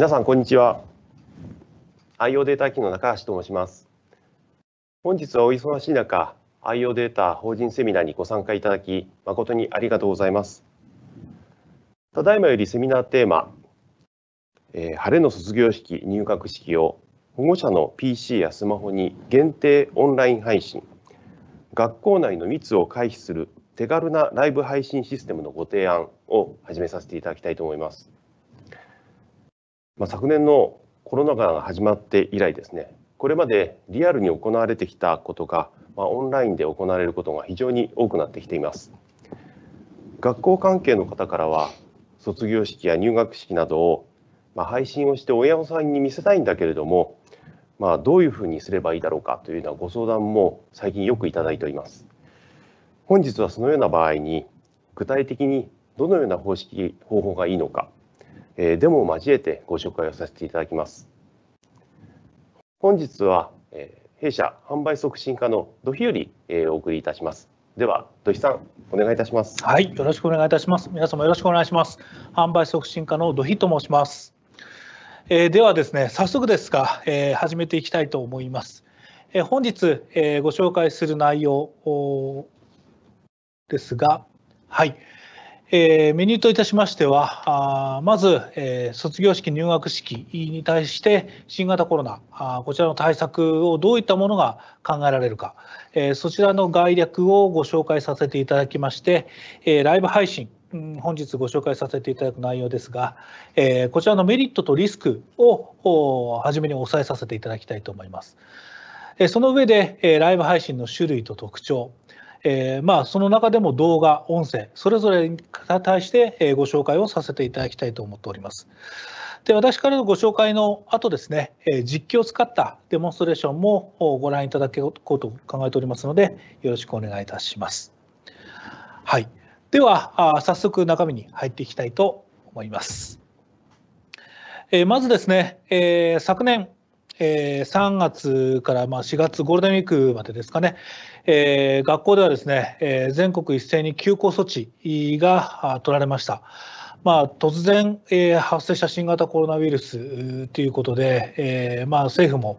皆さん、こんにちは。IO データ機の中橋と申します。本日はお忙しい中、IO データ法人セミナーにご参加いただき、誠にありがとうございます。ただいまよりセミナーテーマ、えー、晴れの卒業式、入学式を保護者の PC やスマホに限定オンライン配信、学校内の密を回避する手軽なライブ配信システムのご提案を始めさせていただきたいと思います。まあ、昨年のコロナ禍が始まって以来ですねこれまでリアルに行われてきたことが、まあ、オンラインで行われることが非常に多くなってきています学校関係の方からは卒業式や入学式などを、まあ、配信をして親御さんに見せたいんだけれども、まあ、どういうふうにすればいいだろうかというようなご相談も最近よくいただいております本日はそのような場合に具体的にどのような方式方法がいいのかえデモを交えてご紹介をさせていただきます。本日は、え弊社販売促進課の土日より、えお送りいたします。では土肥さんお願いいたします。はい、よろしくお願いいたします。皆様よろしくお願いします。販売促進課の土肥と申します。えー、ではですね、早速ですが、えー、始めていきたいと思います。えー、本日、えご紹介する内容ですが、はい、えー、メニューといたしましては、あまず、えー、卒業式、入学式に対して新型コロナあ、こちらの対策をどういったものが考えられるか、えー、そちらの概略をご紹介させていただきまして、えー、ライブ配信、本日ご紹介させていただく内容ですが、えー、こちらのメリットとリスクを初めに押さえさせていただきたいと思います。その上で、ライブ配信の種類と特徴、えー、まあ、その中でも動画、音声、それぞれに対してご紹介をさせていただきたいと思っております。で私からのご紹介の後ですね、え実機を使ったデモンストレーションもご覧いただけこうと考えておりますので、よろしくお願いいたします。はい、では、早速中身に入っていきたいと思います。えまずですね、え昨年、え3月からま4月、ゴールデンウィークまでですかね、えー、学校ではですね、えー、全国一斉に休校措置が取られました。まあ、突然、えー、発生した新型コロナウイルスということで、えーまあ、政府も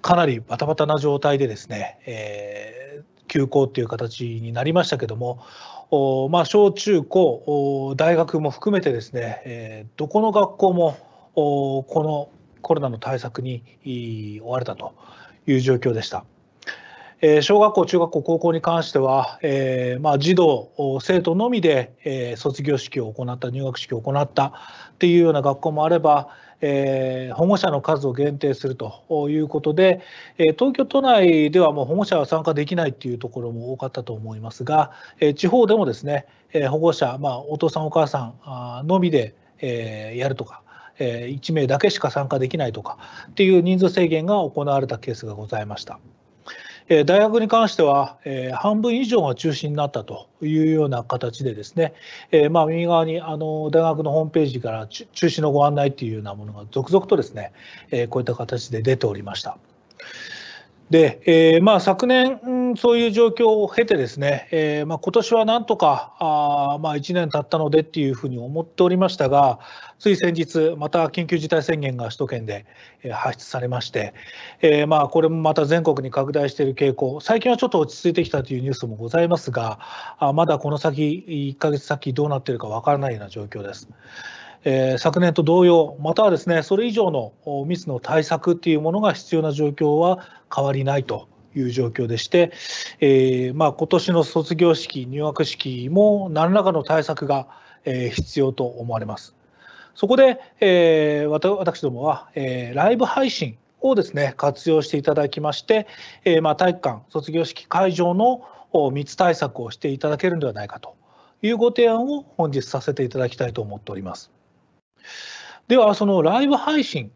かなりバタバタな状態でですね、えー、休校という形になりましたけども、おまあ、小中高、大学も含めてですね、えー、どこの学校もおこのコロナの対策に追われたという状況でした。えー、小学校、中学校、高校に関しては、えー、まあ、児童、生徒のみで、えー、卒業式を行った、入学式を行ったっていうような学校もあれば、え保護者の数を限定するということで、え東京都内ではもう保護者は参加できないっていうところも多かったと思いますが、え地方でもですね、え保護者、まあ、お父さん、お母さんのみで、えやるとか、え1名だけしか参加できないとかっていう人数制限が行われたケースがございました。大学に関しては半分以上が中止になったというような形でですね、まあ、右側にあの大学のホームページから中止のご案内というようなものが続々とですね、こういった形で出ておりました。で、えーまあ、昨年、そういう状況を経てですね、えーまあ、今年はなんとかあ、まあ、1年経ったのでっていうふうに思っておりましたが、つい先日、また緊急事態宣言が首都圏で発出されまして、えーまあ、これもまた全国に拡大している傾向、最近はちょっと落ち着いてきたというニュースもございますが、あまだこの先、1か月先どうなっているかわからないような状況です。え昨年と同様、またはですねそれ以上の密の対策というものが必要な状況は変わりないという状況でして、えーまあ、今年の卒業式、入学式も何らかの対策が、え必要と思われます。そこで、えー、私どもは、えー、ライブ配信をですね活用していただきまして、えーまあ、体育館、卒業式会場の密対策をしていただけるのではないかというご提案を本日させていただきたいと思っております。では、そのライブ配信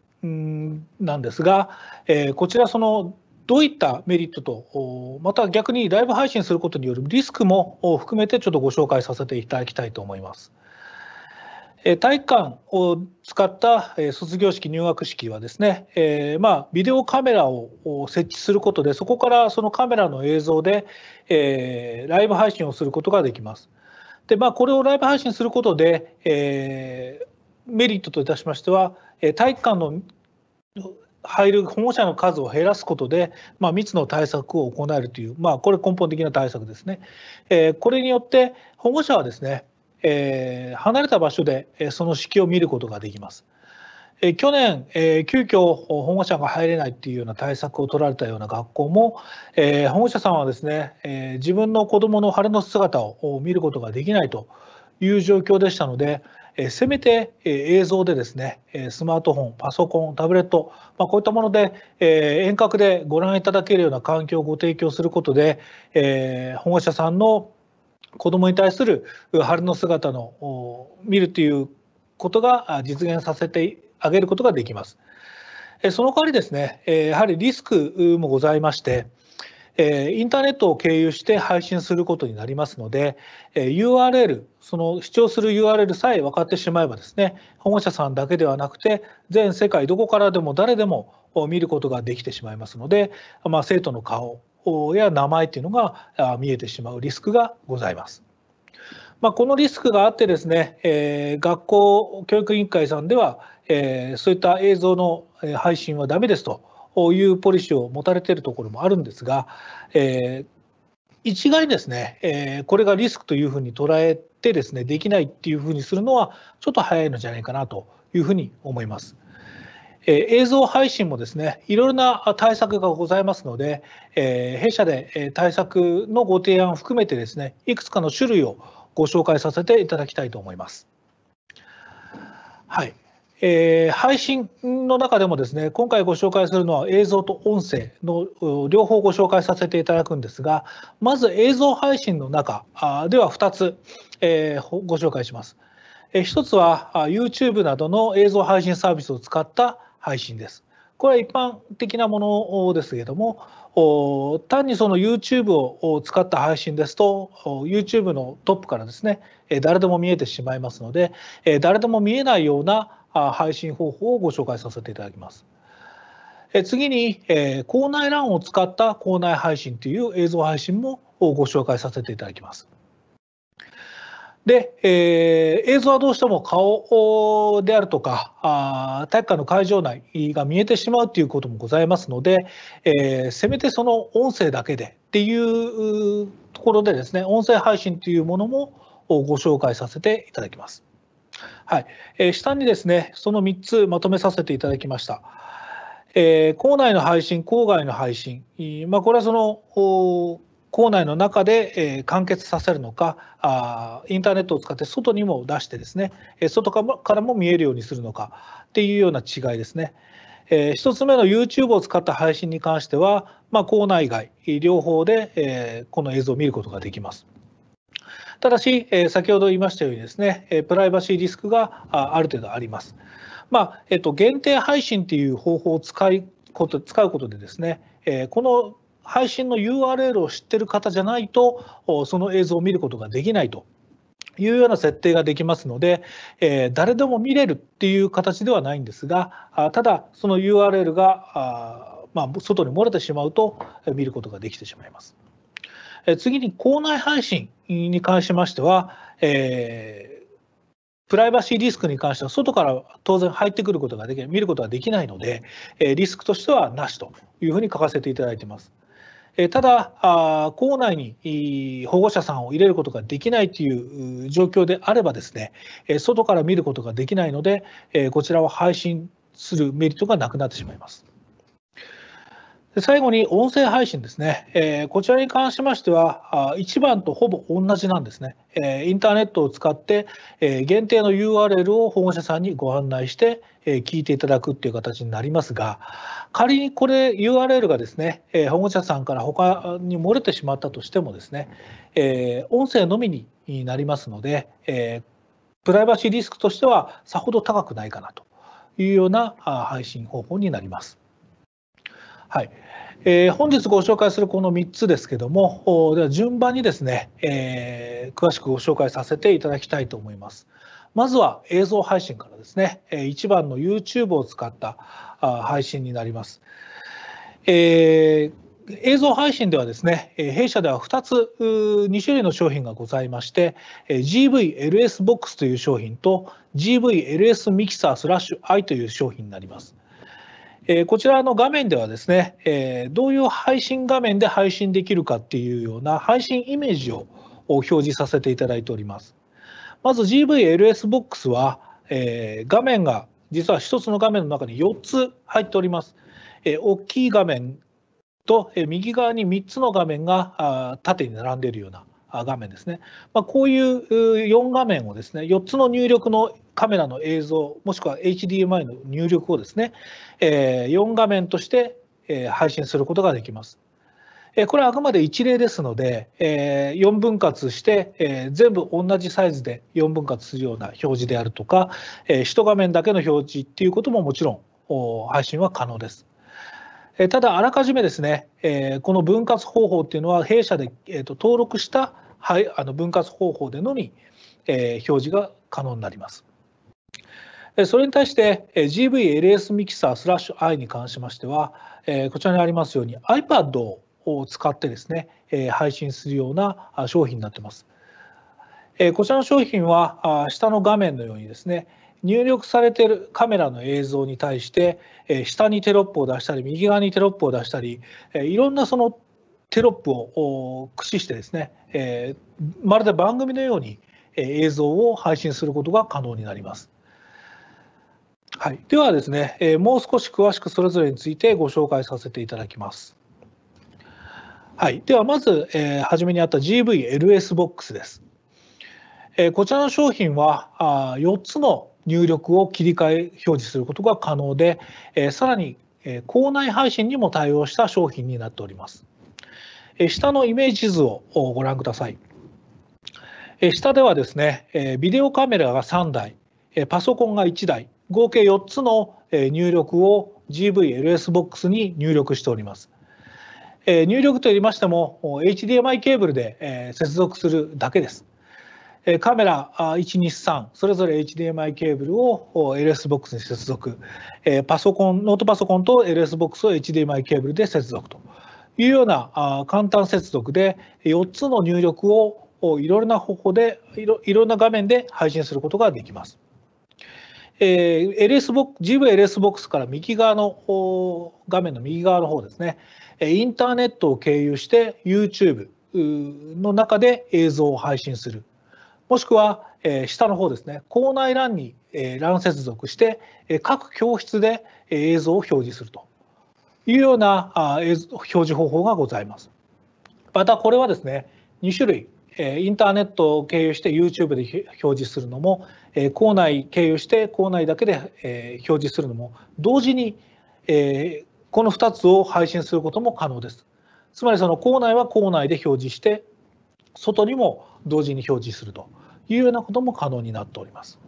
なんですが、えー、こちら、そのどういったメリットと、また逆にライブ配信することによるリスクも含めてちょっとご紹介させていただきたいと思います。体育館を使った卒業式、入学式はですね、えー、まあ、ビデオカメラを設置することで、そこからそのカメラの映像で、えー、ライブ配信をすることができます。で、まあ、これをライブ配信することで、えー、メリットといたしましては、え体育館の入る保護者の数を減らすことで、まあ、密の対策を行えるという、まあ、これ根本的な対策ですね。えこれによって保護者はですね、え離れた場所でその式を見ることができます。え去年、え急遽保護者が入れないっていうような対策を取られたような学校も、え保護者さんはですね、え自分の子どもの晴れの姿を見ることができないという状況でしたので、えせめて、え映像でですね、えスマートフォン、パソコン、タブレット、まあ、こういったもので、え遠隔でご覧いただけるような環境をご提供することで、え保護者さんの子どもに対する春の姿の見るということが実現させてあげることができます。その代わりですね、やはりリスクもございまして、えインターネットを経由して配信することになりますので、え URL、その視聴する URL さえ分かってしまえばですね、保護者さんだけではなくて、全世界どこからでも誰でも見ることができてしまいますので、まあ、生徒の顔や名前っていうのが見えてしまうリスクがございます。まあ、このリスクがあってですね、え学校教育委員会さんでは、えそういった映像の配信はダメですと。ういうポリシーを持たれているところもあるんですが、えー、一概にですね、えー、これがリスクというふうに捉えてですね、できないっていうふうにするのは、ちょっと早いのじゃないかなというふうに思います。え映像配信もですね、いろいろな対策がございますので、え弊社で対策のご提案を含めてですね、いくつかの種類をご紹介させていただきたいと思います。はい、えー、配信の中でもですね、今回ご紹介するのは映像と音声の両方ご紹介させていただくんですが、まず映像配信の中では2つ、えー、ご紹介します。えー、1つは YouTube などの映像配信サービスを使った配信です。これは一般的なものですけれども、単にその YouTube を使った配信ですと、YouTube のトップからですね、誰でも見えてしまいますので、誰でも見えないような配信方法をご紹介させていただきます。次に、校内 LAN を使った校内配信という映像配信もご紹介させていただきます。で、えー、映像はどうしても顔であるとかあ体育館の会場内が見えてしまうということもございますので、えー、せめてその音声だけでっていうところでですね音声配信というものもご紹介させていただきます。はい、えー、下にですね、その3つまとめさせていただきました。えー、校内の配信、校外の配信、まあ、これはその校内の中で、えー、完結させるのかあ、インターネットを使って外にも出してですね、外からも見えるようにするのかっていうような違いですね。えー、1つ目の YouTube を使った配信に関しては、まあ、校内外両方で、えー、この映像を見ることができます。ただし、え先ほど言いましたようにですね、えプライバシーリスクがあある程度あります。まあ、えっと、限定配信っていう方法を使いこと使うことでですね、えこの配信の URL を知ってる方じゃないと、その映像を見ることができないというような設定ができますので、え誰でも見れるっていう形ではないんですが、あただ、その URL があ、まあ、外に漏れてしまうと見ることができてしまいます。え次に校内配信に関しましては、えー、プライバシーリスクに関しては外から当然入ってくることができない見ることができないので、えリスクとしてはなしというふうに書かせていただいています。ただ、校内に保護者さんを入れることができないという状況であればですね、外から見ることができないので、こちらを配信するメリットがなくなってしまいます。で最後に音声配信ですね、えー、こちらに関しましては、1番とほぼ同じなんですね。えー、インターネットを使って、えー、限定の URL を保護者さんにご案内して、え聞いていただくっていう形になりますが、仮にこれ URL がですね、え保護者さんから他に漏れてしまったとしてもですね、え音声のみになりますので、えプライバシーリスクとしてはさほど高くないかなというような配信方法になります。はい。えー、本日ご紹介するこの3つですけども、では順番にですね、えー、詳しくご紹介させていただきたいと思います。まずは映像配信からですね、1番の YouTube を使った配信になります。えー映像配信ではですね、弊社では2つ、2種類の商品がございまして、GVLS ボックスという商品と GVLS ミキサースラッシュ i という商品になります。えー、こちらの画面ではですね、えー、どういう配信画面で配信できるかっていうような配信イメージを表示させていただいております。まず GVLSBOX は、えー、画面が実は1つの画面の中に4つ入っております。え大きい画面と、え右側に3つの画面が縦に並んでいるような画面ですね、まあ、こういう4画面をですね4つの入力のカメラの映像もしくは HDMI の入力をですね、え4画面として配信することができます。これはあくまで一例ですので、4分割して全部同じサイズで4分割するような表示であるとか、1画面だけの表示っていうことももちろん配信は可能です。えただ、あらかじめですね、えこの分割方法っていうのは、弊社で、えと登録した、はい、あの分割方法でのみ、え表示が可能になります。それに対して GVLS ミキサースラッシュ i に関しましては、こちらにありますように iPad を使ってですね、配信するような商品になっています。こちらの商品は下の画面のようにですね、入力されてるカメラの映像に対して、え下にテロップを出したり右側にテロップを出したり、えいろんなそのテロップを駆使してですね、えまるで番組のように映像を配信することが可能になります。はい、ではですね、えもう少し詳しくそれぞれについてご紹介させていただきます。はい、ではまず、えー、初めにあった GVLS ボックスです。えこちらの商品はあ4つの入力を切り替え表示することが可能で、えさらに、え校内配信にも対応した商品になっております。え下のイメージ図をご覧ください。え下ではですね、えビデオカメラが3台、えパソコンが1台、合計4つの入力を g v l s ボックスに入力しております。入力といいましても HDMI ケーブルで接続するだけです。カメラ123それぞれ HDMI ケーブルを LS b o x に接続パソコンノートパソコンと LS b o x を HDMI ケーブルで接続というような簡単接続で4つの入力をいろいろな方法でいろんな画面で配信することができます。え LS ボック GVLS b o x から右側の画面の右側の方ですね、インターネットを経由して YouTube の中で映像を配信するもしくは、え下の方ですね、校内欄に、え LAN 接続して、え各教室で、え映像を表示するというようなあ映像表示方法がございます。またこれはですね、2種類、えインターネットを経由して YouTube で表示するのも、え校内経由して校内だけで、え表示するのも、同時に、えこの2つを配信することも可能です。つまりその校内は校内で表示して、外にも同時に表示するというようなことも可能になっております。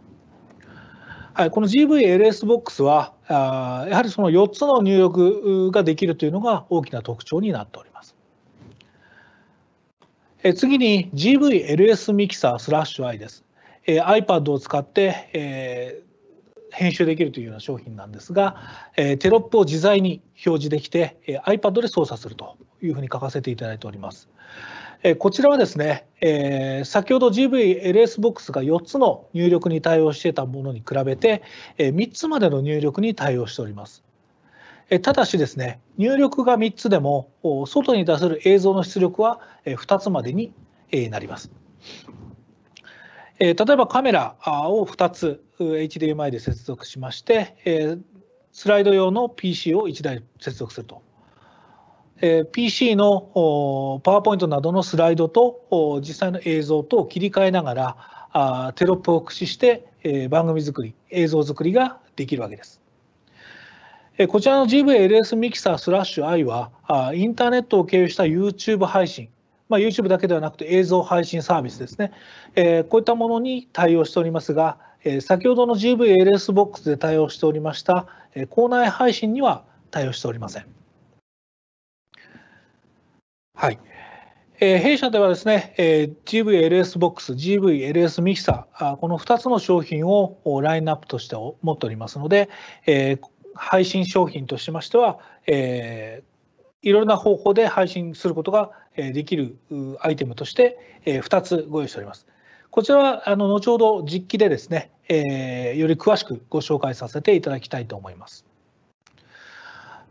はい、この GVLSBOX は、やはりその4つの入力ができるというのが大きな特徴になっております。次に GVLS ミキサースラッシュ i です。iPad を使って、え編集できるというような商品なんですが、テロップを自在に表示できて、iPad で操作するというふうに書かせていただいております。えこちらはですね、え先ほど g v l s ボックスが4つの入力に対応していたものに比べて、え3つまでの入力に対応しております。えただしですね、入力が3つでも、外に出せる映像の出力は2つまでになります。例えばカメラを2つ HDMI で接続しまして、スライド用の PC を1台接続すると。え PC のパワーポイントなどのスライドと実際の映像とを切り替えながらあテロップを駆使して、え番組作り映像作りができるわけです。えこちらの GVLS ミキサースラッシュ i はあインターネットを経由した YouTube 配信、まあ、YouTube だけではなくて映像配信サービスですね、えこういったものに対応しておりますが、え先ほどの GVLS ボックスで対応しておりました、え校内配信には対応しておりません。はい。えー、弊社ではですね、え GVLS ボックス、GVLS ミキサー、この2つの商品をラインナップとして持っておりますので、え配信商品としましては、えいろいろな方法で配信することができるアイテムとして、え2つご用意しております。こちらはあの後ほど実機でですね、えー、より詳しくご紹介させていただきたいと思います。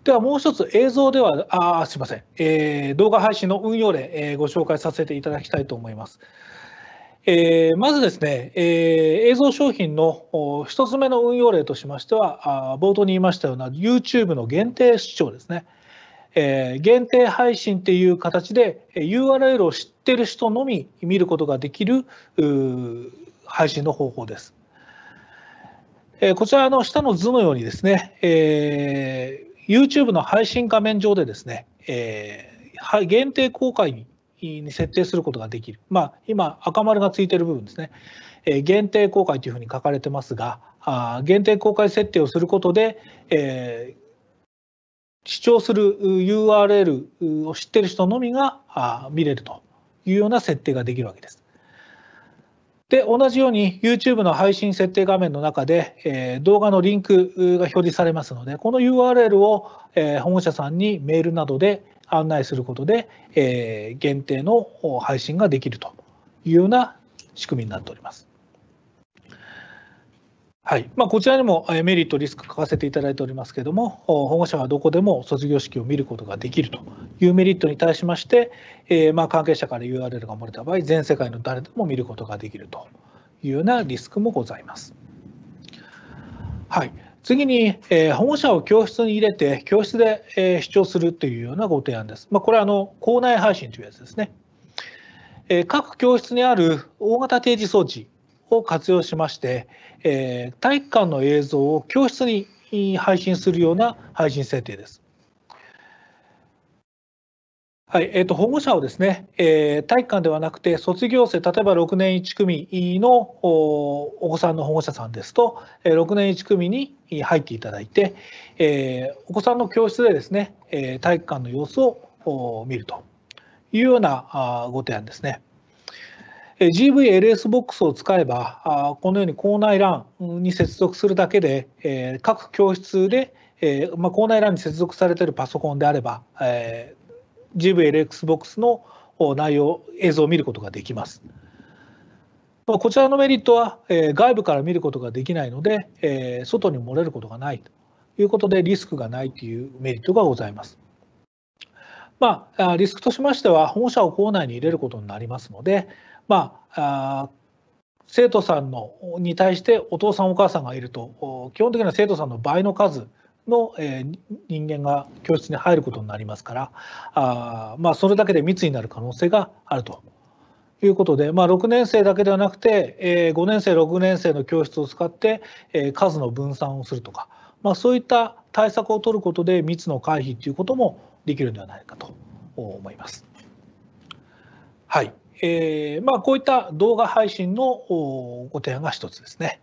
ではもう一つ映像では、あすみません、えー、動画配信の運用例、えー、ご紹介させていただきたいと思います。えー、まずですね、えー、映像商品の1つ目の運用例としましては、あ冒頭に言いましたような YouTube の限定視聴ですね。えー、限定配信っていう形で URL を知ってる人のみ見ることができる配信の方法です。えこちらの下の図のようにですね、え YouTube の配信画面上でですね、えー、限定公開に設定することができる。まあ、今、赤丸がついてる部分ですね。えー、限定公開というふうに書かれてますが、あ限定公開設定をすることで、えー、視聴する URL を知っている人のみがあ見れるというような設定ができるわけです。で、同じように YouTube の配信設定画面の中で、えー、動画のリンクが表示されますので、この URL を、えー、保護者さんにメールなどで案内することで、えー、限定の配信ができるというような仕組みになっております。はい、まあ、こちらにもメリット、リスク書かせていただいておりますけれども、保護者はどこでも卒業式を見ることができるというメリットに対しまして、えー、まあ関係者から URL が漏れた場合、全世界の誰でも見ることができるというようなリスクもございます。はい、次に、えー、保護者を教室に入れて、教室で、えー、視聴するというようなご提案です。まあ、これはあの校内配信というやつですね。えー、各教室にある大型提示装置を活用しまして、えー、体育館の映像を教室に配信するような配信設定です。はいえー、と保護者をですね、えー、体育館ではなくて卒業生、例えば6年1組のお子さんの保護者さんですと、6年1組に入っていただいて、えー、お子さんの教室でですね、え体育館の様子を見るというようなあご提案ですね。GVLS ボックスを使えば、このように校内欄に接続するだけで、各教室で、ま校内欄に接続されているパソコンであれば、GVLS ボックスの内容、映像を見ることができます。こちらのメリットは、外部から見ることができないので、外に漏れることがないということで、リスクがないというメリットがございます。まあ、リスクとしましては、保護者を校内に入れることになりますので、まあ、あ生徒さんのに対してお父さんお母さんがいると基本的には生徒さんの倍の数の、え人間が教室に入ることになりますからあ、まあ、それだけで密になる可能性があるということで、まあ、6年生だけではなくて、え5年生6年生の教室を使って、え数の分散をするとか、まあ、そういった対策を取ることで密の回避ということもできるんではないかと思います。はいえー、まあ、こういった動画配信のご提案が1つですね。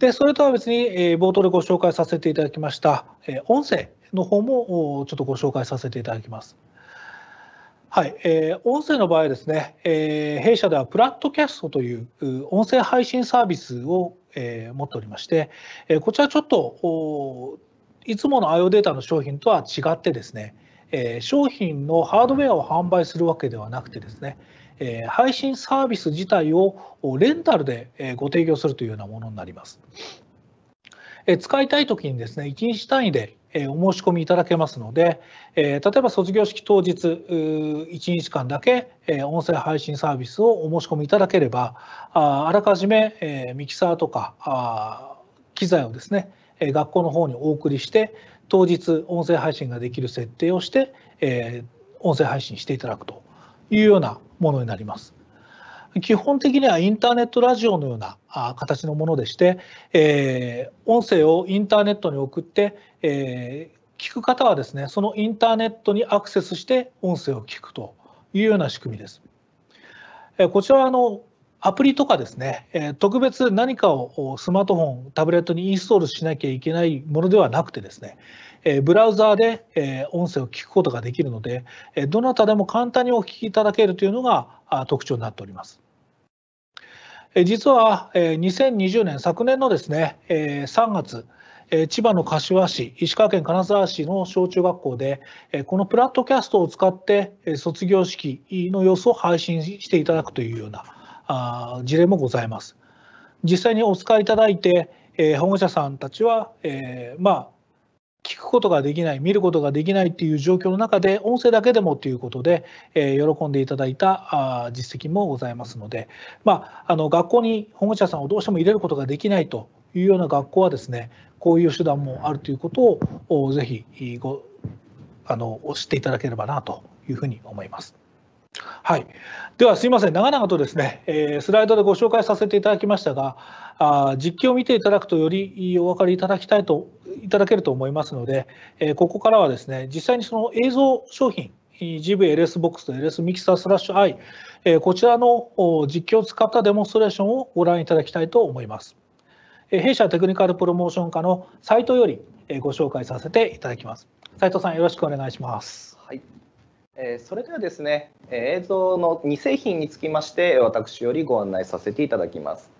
で、それとは別に、え冒頭でご紹介させていただきました、え音声の方もちょっとご紹介させていただきます。はい、えー、音声の場合ですね、えー、弊社ではプラットキャストという音声配信サービスを、えー、持っておりまして、えー、こちらちょっといつもの IO データの商品とは違ってですね、えー、商品のハードウェアを販売するわけではなくてですね、えー、配信サービス自体をレンタルでご提供するというようなものになります。え使いたいときにですね、1日単位でお申し込みいただけますので、例えば卒業式当日1日間だけ音声配信サービスをお申し込みいただければ、あらかじめミキサーとか機材をですね、学校の方にお送りして、当日音声配信ができる設定をして、音声配信していただくというようなものになります。基本的にはインターネットラジオのような形のものでして、えー、音声をインターネットに送って、えー、聞く方はですね、そのインターネットにアクセスして音声を聞くというような仕組みです。えこちらはあのアプリとかですね、え特別何かをスマートフォン、タブレットにインストールしなきゃいけないものではなくてですね、えブラウザーで、え音声を聞くことができるので、えどなたでも簡単にお聞きいただけるというのが特徴になっております。実は2020年昨年のですね3月千葉の柏市石川県金沢市の小中学校でこのプラットキャストを使って卒業式の様子を配信していただくというような事例もございます。実際にお使いいただいて保護者さんたちはまあ聞くことができない、見ることができないっていう状況の中で、音声だけでもということで、えー、喜んでいただいた実績もございますので、まあ、あの学校に保護者さんをどうしても入れることができないというような学校はですね、こういう手段もあるということを、ぜひごあの知っていただければなというふうに思います。はい、ではすいません、長々とですね、えー、スライドでご紹介させていただきましたが、あ実況を見ていただくとよりお分かりいただきたいといただけると思いますので、えー、ここからはですね、実際にその映像商品、GVLS ボックスと LS ミキサースラッシュ i、えー、こちらの実況を使ったデモンストレーションをご覧いただきたいと思います。えー、弊社テクニカルプロモーション課の斉藤よりご紹介させていただきます。斉藤さん、よろしくお願いします。えー、それではですね、えー、映像の2製品につきまして、私よりご案内させていただきます。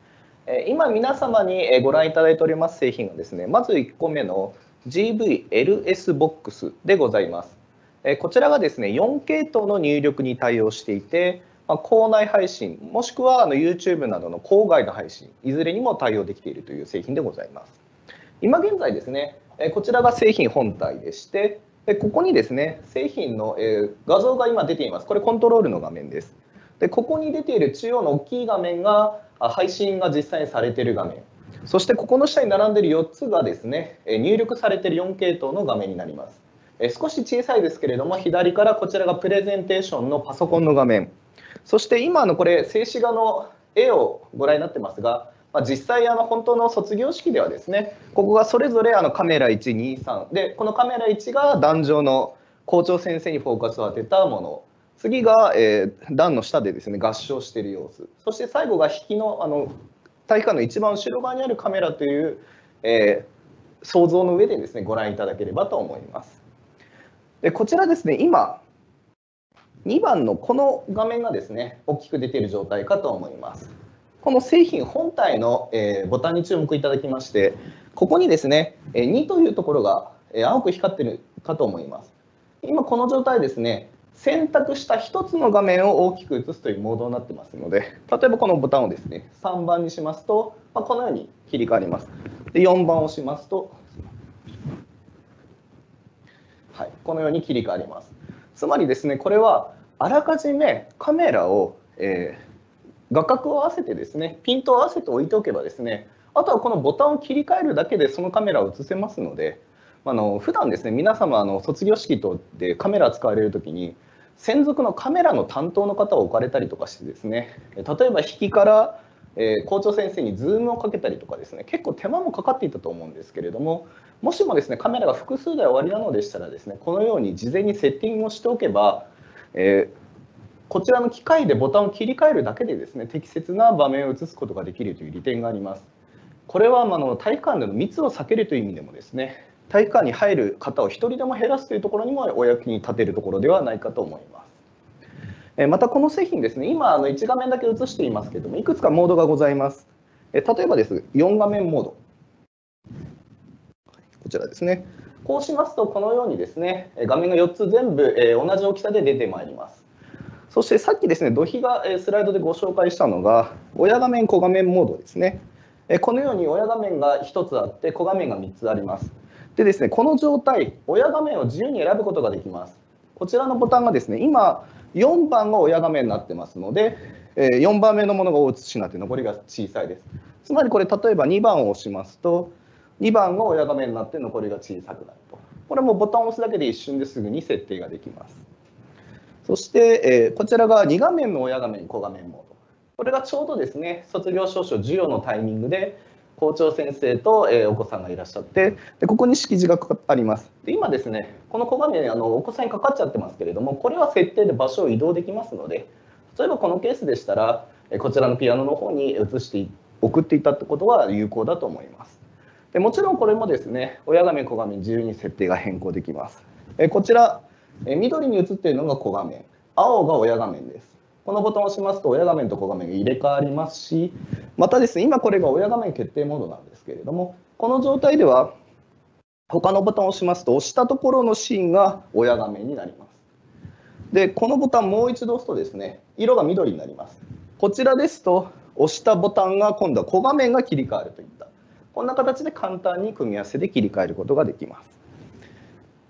えー、今、皆様にご覧いただいております製品がですね、まず1個目の GVLSBOX でございます。えこちらがですね、4系統の入力に対応していて、まあ、校内配信、もしくはあの YouTube などの郊外の配信、いずれにも対応できているという製品でございます。今現在ですね、こちらが製品本体でして、でここにですね製品の、え画像が今出ています。これコントロールの画面です。でここに出ている中央の大きい画面が配信が実際にされている画面。そしてここの下に並んでいる4つがですね入力されている4系統の画面になります。少し小さいですけれども左からこちらがプレゼンテーションのパソコンの画面。そして今のこれ静止画の絵をご覧になってますがまあ、実際あの本当の卒業式ではですねここがそれぞれあのカメラ123でこのカメラ1が壇上の校長先生にフォーカスを当てたもの次が、えー、段の下でですね合唱している様子そして最後が引きのあの体育館の一番後ろ側にあるカメラという、えー、想像の上でですねご覧いただければと思います。でこちらですね今2番のこの画面がですね大きく出ている状態かと思います。この製品本体の、えボタンに注目いただきまして、ここにですね、え2というところが、え青く光ってるかと思います。今この状態ですね、選択した1つの画面を大きく映すというモードになってますので、例えばこのボタンをですね、3番にしますと、まこのように切り替わります。で4番を押しますと、はい、このように切り替わります。つまりですね、これはあらかじめカメラを、えー画角を合わせてですね、ピントを合わせて置いておけばですね、あとはこのボタンを切り替えるだけでそのカメラを映せますので、あの普段ですね、皆様あの卒業式とでカメラ使われる時に、専属のカメラの担当の方を置かれたりとかしてですね、例えば引きから、え校長先生にズームをかけたりとかですね、結構手間もかかっていたと思うんですけれども、もしもですね、カメラが複数台終わりなのでしたらですね、このように事前にセッティングをしておけば、えーこちらの機械でボタンを切り替えるだけでですね適切な場面を映すことができるという利点があります。これはあの体育館での密を避けるという意味でもですね体育館に入る方を1人でも減らすというところにもお役に立てるところではないかと思います。またこの製品ですね、今あの1画面だけ映していますけども、いくつかモードがございます。例えばです、4画面モード。こちらですね。こうしますと、このようにですね、画面が4つ全部同じ大きさで出てまいります。そしてさっきですね、土肥がスライドでご紹介したのが、親画面、小画面モードですね。このように親画面が1つあって、小画面が3つあります。でですね、この状態、親画面を自由に選ぶことができます。こちらのボタンがですね、今、4番が親画面になってますので、4番目のものが大写しになって、残りが小さいです。つまりこれ、例えば2番を押しますと、2番が親画面になって、残りが小さくなると。これもボタンを押すだけで一瞬ですぐに設定ができます。そして、えこちらが2画面の親画面、子画面モード。これがちょうどですね、卒業証書授与のタイミングで、校長先生と、えお子さんがいらっしゃってでここに式辞がありますで今ですねこの子画ね、あのお子さんにかかっちゃってますけれどもこれは設定で場所を移動できますので例えばこのケースでしたら、えこちらのピアノの方に移して送っていたってことは有効だと思いますでもちろんこれもですね親画面小画面自由に設定が変更できます、えこちらえ緑に映っているのが子画面、青が親画面です。このボタンを押しますと親画面と子画面が入れ替わりますし、またですね、今これが親画面決定モードなんですけれども、この状態では他のボタンを押しますと押したところのシーンが親画面になります。で、このボタンもう一度押すとですね、色が緑になります。こちらですと押したボタンが今度は小画面が切り替わるといった、こんな形で簡単に組み合わせで切り替えることができます。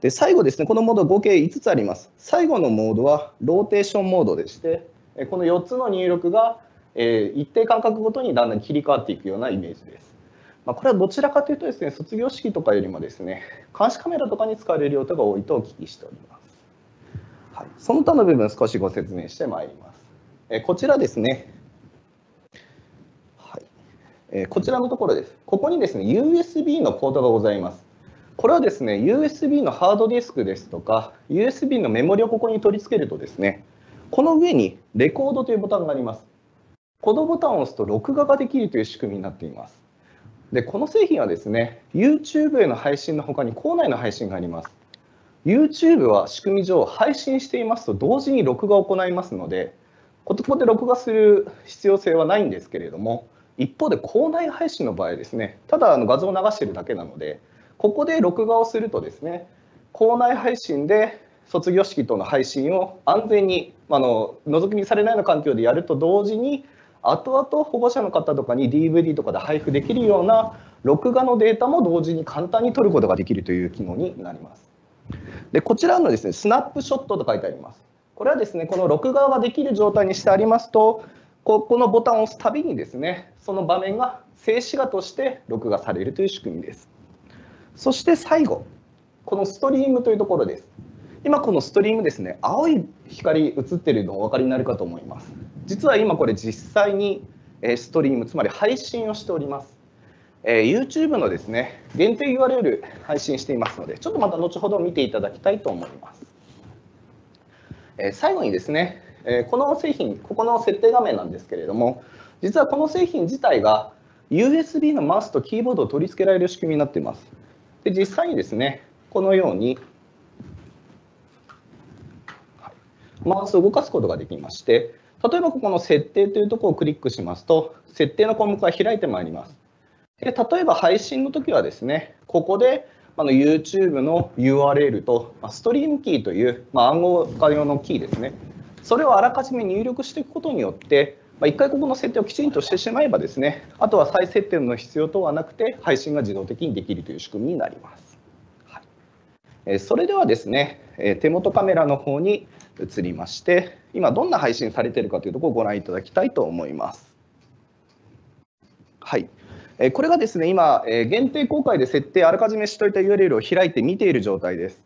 で、最後ですね、このモード合計5つあります。最後のモードはローテーションモードでして、この4つの入力が一定間隔ごとにだんだん切り替わっていくようなイメージです。まあ、これはどちらかというとですね、卒業式とかよりもですね、監視カメラとかに使われる用途が多いとお聞きしております。はい、その他の部分少しご説明してまいります。えこちらですね、はいえこちらのところです。ここにですね、USB のコードがございます。これはですね、USB のハードディスクですとか、USB のメモリをここに取り付けるとですね、この上にレコードというボタンがあります。このボタンを押すと録画ができるという仕組みになっています。で、この製品はですね、YouTube への配信の他に校内の配信があります。YouTube は仕組み上、配信していますと同時に録画を行いますので、ここで録画する必要性はないんですけれども、一方で校内配信の場合ですね、ただあの画像を流しているだけなので、ここで録画をするとですね、校内配信で卒業式との配信を安全に、あの覗き見されないような環境でやると同時に、後々保護者の方とかに DVD とかで配布できるような録画のデータも同時に簡単に取ることができるという機能になります。でこちらのですねスナップショットと書いてあります。これはですねこの録画ができる状態にしてありますとここのボタンを押すたびにですねその場面が静止画として録画されるという仕組みです。そして最後、このストリームというところです。今このストリームですね、青い光映ってるのお分かりになるかと思います。実は今これ実際にストリーム、つまり配信をしております。え YouTube のですね、限定 URL 配信していますので、ちょっとまた後ほど見ていただきたいと思います。え最後にですね、えこの製品、ここの設定画面なんですけれども、実はこの製品自体が USB のマウスとキーボードを取り付けられる仕組みになっています。で実際にですね、このように、マウスを動かすことができまして、例えばここの設定というところをクリックしますと、設定の項目が開いてまいります。で例えば配信の時はですね、ここであの YouTube の URL と、まストリームキーという、ま暗号化用のキーですね、それをあらかじめ入力していくことによって、まあ、1回ここの設定をきちんとしてしまえばですね、あとは再設定の必要等はなくて、配信が自動的にできるという仕組みになります。はいえそれではですね、え手元カメラの方に移りまして、今どんな配信されているかというところをご覧いただきたいと思います。はい。えこれがですね、今、え限定公開で設定、あらかじめしといた URL を開いて見ている状態です。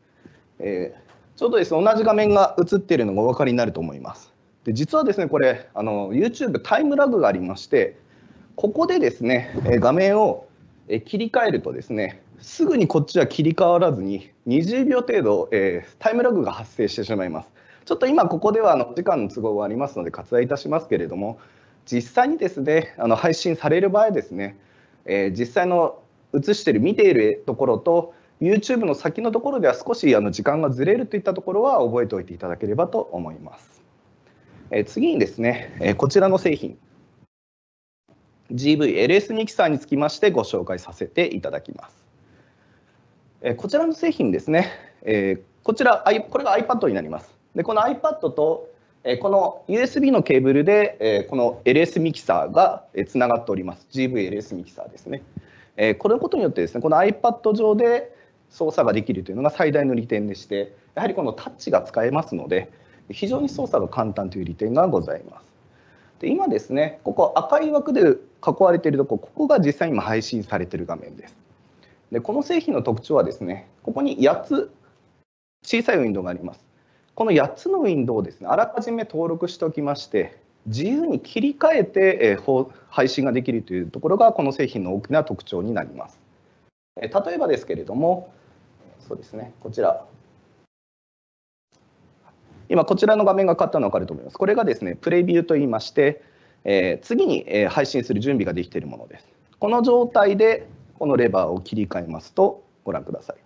えちょうどです、ね、同じ画面が映っているのがお分かりになると思います。で実はですねこれあの YouTube タイムラグがありましてここでですね画面を切り替えるとですねすぐにこっちは切り替わらずに20秒程度、えー、タイムラグが発生してしまいます。ちょっと今ここではあの時間の都合がありますので割愛いたしますけれども実際にですねあの配信される場合ですね、えー、実際の映してる見ているところと YouTube の先のところでは少しあの時間がずれるといったところは覚えておいていただければと思います。え次にですね、えこちらの製品 GVLS ミキサーにつきましてご紹介させていただきます。えこちらの製品ですね、えこちらこれが iPad になります。でこの iPad とこの USB のケーブルでこの LS ミキサーがつながっております GVLS ミキサーですね。これのことによってですねこの iPad 上で操作ができるというのが最大の利点でしてやはりこのタッチが使えますので非常に操作が簡単という利点がございます。で今ですね、ここ赤い枠で囲われているとこ、ここが実際に今配信されている画面です。でこの製品の特徴はですね、ここに8つ小さいウィンドウがあります。この8つのウィンドウをですね、あらかじめ登録しておきまして、自由に切り替えて配信ができるというところが、この製品の大きな特徴になります。例えばですけれども、そうですね、こちら、今こちらの画面が変わったの分かると思います。これがですね、プレビューと言いまして、えー、次に、え配信する準備ができているものです。この状態でこのレバーを切り替えますとご覧ください。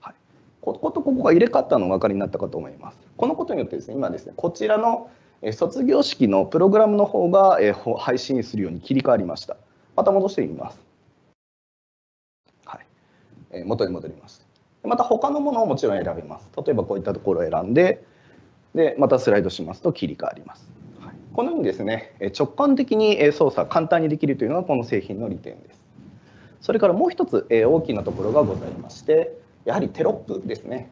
はい、こことここが入れ替わったのお分かりになったかと思います。このことによってですね、今ですね、こちらの卒業式のプログラムの方が配信するように切り替わりました。また戻してみます。はい、元に戻ります。また他のものをもちろん選べます。例えばこういったところを選んで、でまたスライドしますと切り替わります。はい、このようにですね、直感的に操作、簡単にできるというのがこの製品の利点です。それからもう一つ大きなところがございまして、やはりテロップですね。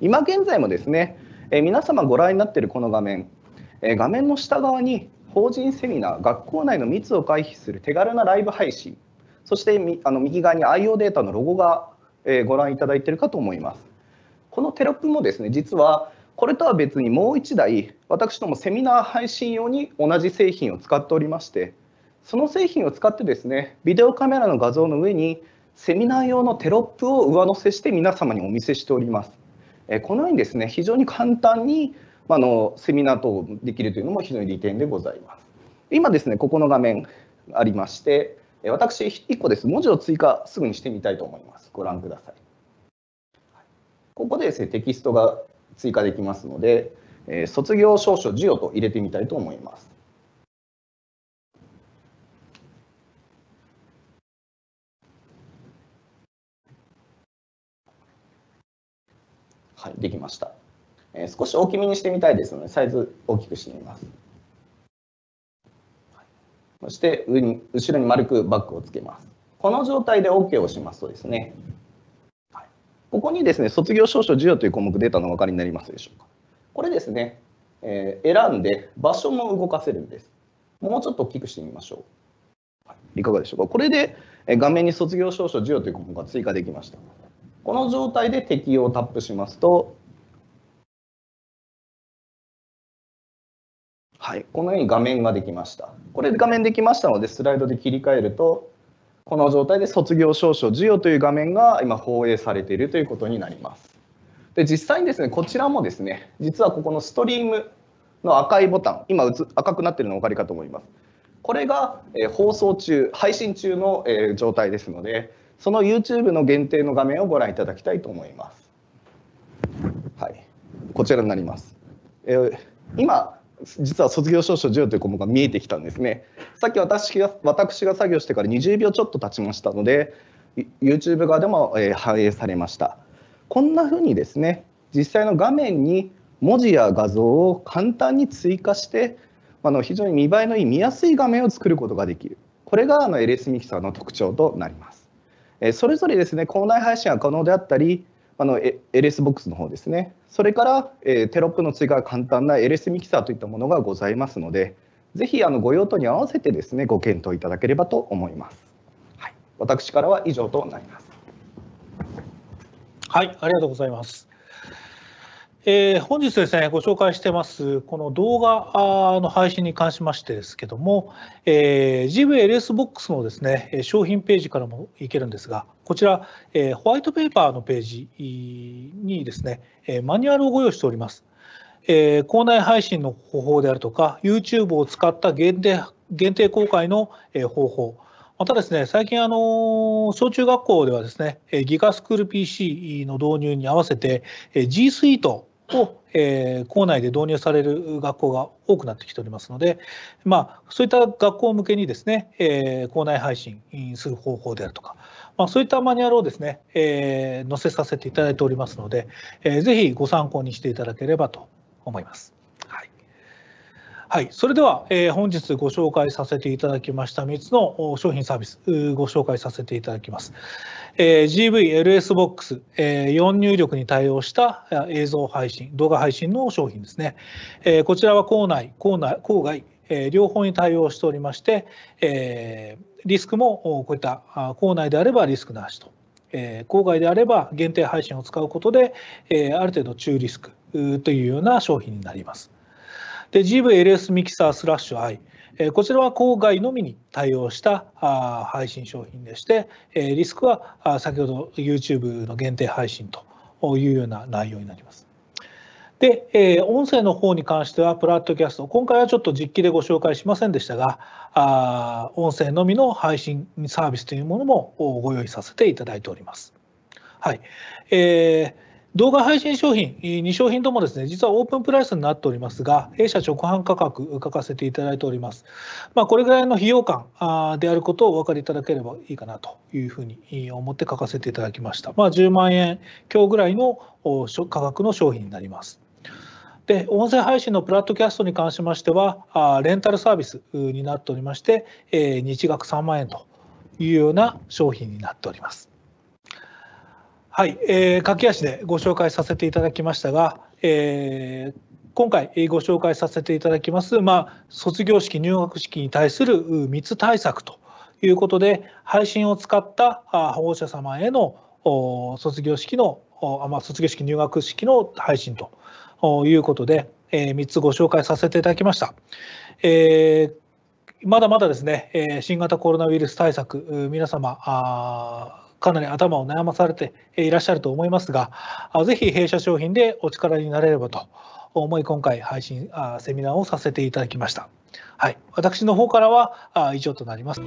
今現在もですね、皆様ご覧になっているこの画面、画面の下側に法人セミナー、学校内の密を回避する手軽なライブ配信、そしてあの右側に IO データのロゴがえご覧いただいているかと思います。このテロップもですね実はこれとは別にもう1台私どもセミナー配信用に同じ製品を使っておりましてその製品を使ってですねビデオカメラの画像の上にセミナー用のテロップを上乗せして皆様にお見せしております。このようにですね非常に簡単にあのセミナー等できるというのも非常に利点でございます。今ですねここの画面ありまして私、1個です。文字を追加すぐにしてみたいと思います。ご覧ください。ここでですね、テキストが追加できますので、え卒業証書授与と入れてみたいと思います。はい、できました。え少し大きめにしてみたいですので、サイズ大きくしてみます。そして上に後ろに丸くバックをつけます。この状態で OK をしますとですね、ここにですね、卒業証書授与という項目出たのお分かりになりますでしょうか。これですね、えー、選んで場所も動かせるんです。もうちょっと大きくしてみましょう。はい、いかがでしょうか。これで画面に卒業証書授与という項目が追加できました。この状態で適用をタップしますと、はい、このように画面ができました。これで画面できましたので、スライドで切り替えると、この状態で卒業証書授与という画面が今放映されているということになります。で、実際にですね、こちらもですね、実はここのストリームの赤いボタン、今赤くなっているのお分かりかと思います。これが、え放送中、配信中の、え状態ですので、その YouTube の限定の画面をご覧いただきたいと思います。はい、こちらになります。えー、今実は卒業証書10という項目が見えてきたんですね。さっき私が私が作業してから20秒ちょっと経ちましたので YouTube 側でも、え反映されました。こんなふうにですね実際の画面に文字や画像を簡単に追加してあの非常に見栄えのいい見やすい画面を作ることができるこれがあの LS ミキサーの特徴となります。えそれぞれですね校内配信が可能であったりあの l s ボックスの方ですね。それから、えテロップの追加が簡単な LS ミキサーといったものがございますので、ぜひあのご用途に合わせてですね、ご検討いただければと思います。はい、私からは以上となります。はい、ありがとうございます。えー、本日ですね、ご紹介してます、この動画の配信に関しましてですけども、えー、GVLSBOX のですね、商品ページからもいけるんですが、こちら、えー、ホワイトペーパーのページにですね、マニュアルをご用意しております。えー、校内配信の方法であるとか、YouTube を使った限定限定公開の方法、またですね、最近、あの、小中学校ではですね、ギガスクール PC の導入に合わせて、G スイートを、えー、校内で導入される学校が多くなってきておりますので、まあ、そういった学校向けにですね、えー、校内配信する方法であるとか、まあ、そういったマニュアルをですね、えー、載せさせていただいておりますので、えー、ぜひご参考にしていただければと思います。はい、それでは、えー、本日ご紹介させていただきました3つの商品サービスご紹介させていただきます。えー、GV、LSBOX、えー、4入力に対応した映像配信、動画配信の商品ですね。えー、こちらは校内、校内校外、えー、両方に対応しておりまして、えー、リスクもこういった校内であればリスクなしと。えー、郊外であれば限定配信を使うことで、えー、ある程度中リスクというような商品になります。で GVLS ミキサースラッシュ i こちらは郊外のみに対応した配信商品でして、リスクは先ほど YouTube の限定配信というような内容になります。で、え音声の方に関しては、プラットキャスト、今回はちょっと実機でご紹介しませんでしたが、あ音声のみの配信サービスというものもご用意させていただいております。はい。えー動画配信商品、2商品ともですね、実はオープンプライスになっておりますが、弊社直販価格書かせていただいております。まあ、これぐらいの費用感であることをお分かりいただければいいかなというふうに思って書かせていただきました。まあ、10万円強ぐらいの価格の商品になります。で、音声配信のプラットキャストに関しましては、レンタルサービスになっておりまして、日額3万円というような商品になっております。はい、えー、駆け足でご紹介させていただきましたが、えー、今回ご紹介させていただきます、まあ、卒業式、入学式に対する3つ対策ということで、配信を使った保護者様への卒業式の、まあ、卒業式、入学式の配信ということで、え3つご紹介させていただきました。えー、まだまだですね、新型コロナウイルス対策、皆様、かなり頭を悩まされていらっしゃると思いますが、ぜひ弊社商品でお力になれればと思い、今回配信、セミナーをさせていただきました。はい、私の方からは以上となります。